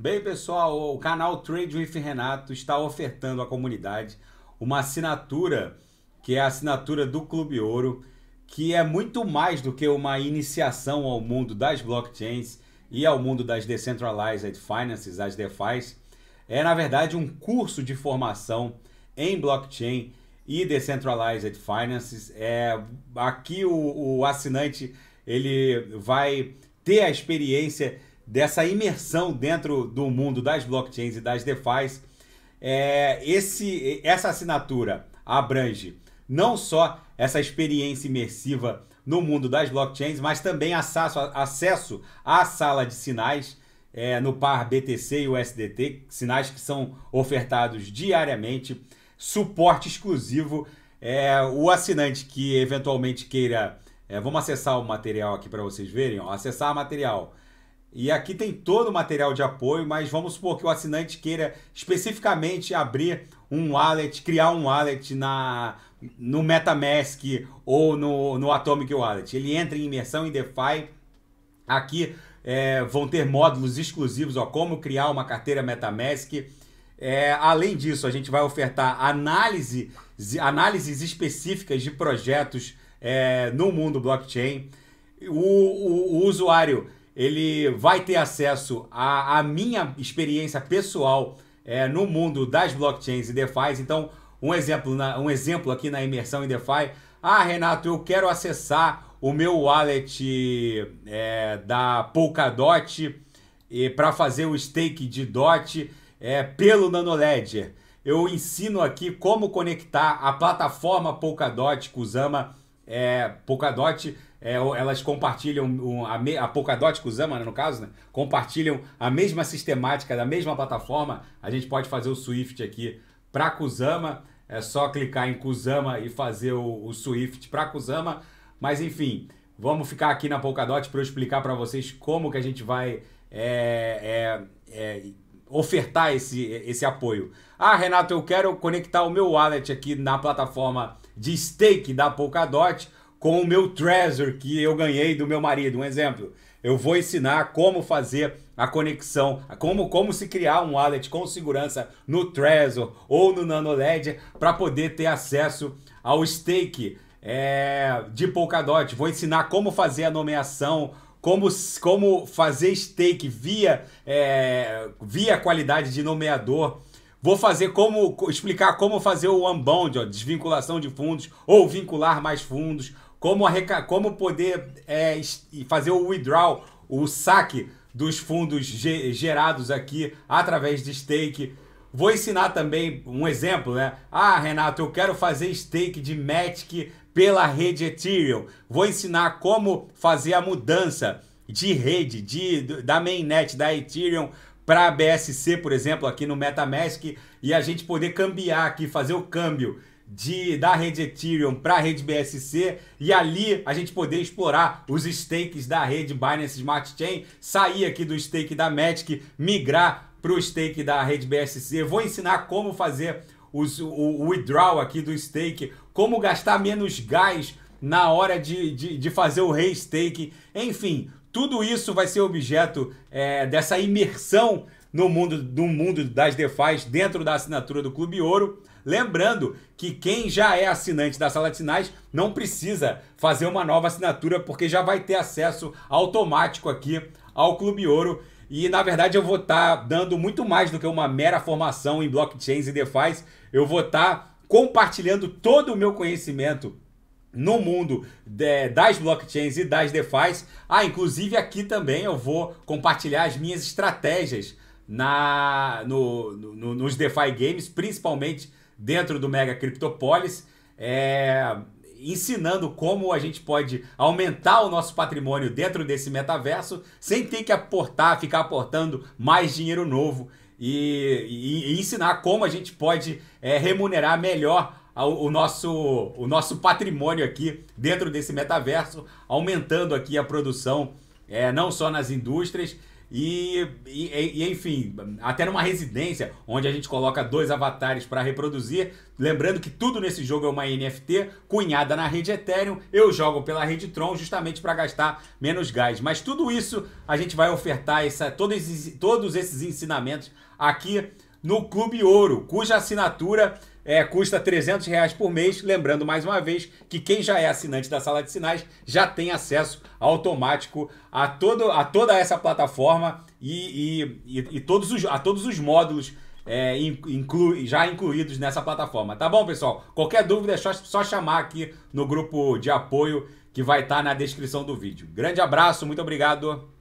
Bem, pessoal, o canal Trade with Renato está ofertando à comunidade uma assinatura, que é a assinatura do Clube Ouro, que é muito mais do que uma iniciação ao mundo das blockchains e ao mundo das decentralized finances, as DeFi's. É, na verdade, um curso de formação em blockchain e decentralized finances. É, aqui o, o assinante ele vai ter a experiência dessa imersão dentro do mundo das blockchains e das DeFi, é, esse, essa assinatura abrange não só essa experiência imersiva no mundo das blockchains, mas também acesso, acesso à sala de sinais é, no par BTC e USDT, sinais que são ofertados diariamente, suporte exclusivo. É, o assinante que eventualmente queira. É, vamos acessar o material aqui para vocês verem. Ó, acessar material. E aqui tem todo o material de apoio, mas vamos supor que o assinante queira especificamente abrir um wallet, criar um wallet na, no Metamask ou no, no Atomic Wallet. Ele entra em imersão em DeFi. Aqui é, vão ter módulos exclusivos, ó, como criar uma carteira Metamask. É, além disso, a gente vai ofertar análise, análises específicas de projetos é, no mundo blockchain. O, o, o usuário ele vai ter acesso à, à minha experiência pessoal é, no mundo das blockchains e DeFi. Então, um exemplo, na, um exemplo aqui na imersão em DeFi. Ah, Renato, eu quero acessar o meu wallet é, da Polkadot para fazer o stake de DOT é, pelo NanoLedger. Eu ensino aqui como conectar a plataforma Polkadot Kusama é, Polkadot, é, elas compartilham a, a Polkadot Kusama, né, no caso, né, compartilham a mesma sistemática da mesma plataforma. A gente pode fazer o Swift aqui para Kusama, é só clicar em Kusama e fazer o, o Swift para Kusama. Mas enfim, vamos ficar aqui na Polkadot para eu explicar para vocês como que a gente vai é, é, é, ofertar esse, esse apoio. Ah, Renato, eu quero conectar o meu wallet aqui na plataforma de stake da Polkadot com o meu Trezor que eu ganhei do meu marido. Um exemplo. Eu vou ensinar como fazer a conexão, como, como se criar um wallet com segurança no Trezor ou no NanoLed para poder ter acesso ao stake é, de Polkadot. Vou ensinar como fazer a nomeação, como, como fazer stake via, é, via qualidade de nomeador. Vou fazer como explicar como fazer o unbound, ó, desvinculação de fundos ou vincular mais fundos, como, arreca, como poder é, fazer o withdrawal, o saque dos fundos ge, gerados aqui através de stake. Vou ensinar também um exemplo, né? Ah, Renato, eu quero fazer stake de Matic pela rede Ethereum. Vou ensinar como fazer a mudança de rede, de, da mainnet, da Ethereum para a BSC, por exemplo, aqui no MetaMask, e a gente poder cambiar aqui, fazer o câmbio de, da rede Ethereum para a rede BSC e ali a gente poder explorar os stakes da rede Binance Smart Chain, sair aqui do stake da Matic, migrar para o stake da rede BSC. Vou ensinar como fazer os, o, o withdrawal aqui do stake, como gastar menos gás na hora de, de, de fazer o stake Enfim, tudo isso vai ser objeto é, dessa imersão no mundo, no mundo das DeFi dentro da assinatura do Clube Ouro. Lembrando que quem já é assinante da Sala de Sinais não precisa fazer uma nova assinatura, porque já vai ter acesso automático aqui ao Clube Ouro. E na verdade eu vou estar tá dando muito mais do que uma mera formação em blockchains e DeFi. Eu vou estar tá compartilhando todo o meu conhecimento no mundo de, das blockchains e das DeFi's. Ah, inclusive aqui também eu vou compartilhar as minhas estratégias na no, no, nos DeFi Games, principalmente dentro do Mega Cryptopolis, é, ensinando como a gente pode aumentar o nosso patrimônio dentro desse metaverso sem ter que aportar, ficar aportando mais dinheiro novo e, e, e ensinar como a gente pode é, remunerar melhor o nosso, o nosso patrimônio aqui dentro desse metaverso, aumentando aqui a produção, é, não só nas indústrias, e, e, e, enfim, até numa residência onde a gente coloca dois avatares para reproduzir. Lembrando que tudo nesse jogo é uma NFT cunhada na rede Ethereum. Eu jogo pela rede Tron justamente para gastar menos gás. Mas tudo isso a gente vai ofertar essa, todos, todos esses ensinamentos aqui no Clube Ouro, cuja assinatura é, custa 300 reais por mês. Lembrando mais uma vez que quem já é assinante da Sala de Sinais já tem acesso automático a, todo, a toda essa plataforma e, e, e, e todos os, a todos os módulos é, inclu, já incluídos nessa plataforma. Tá bom, pessoal? Qualquer dúvida é só, só chamar aqui no grupo de apoio que vai estar tá na descrição do vídeo. Grande abraço, muito obrigado.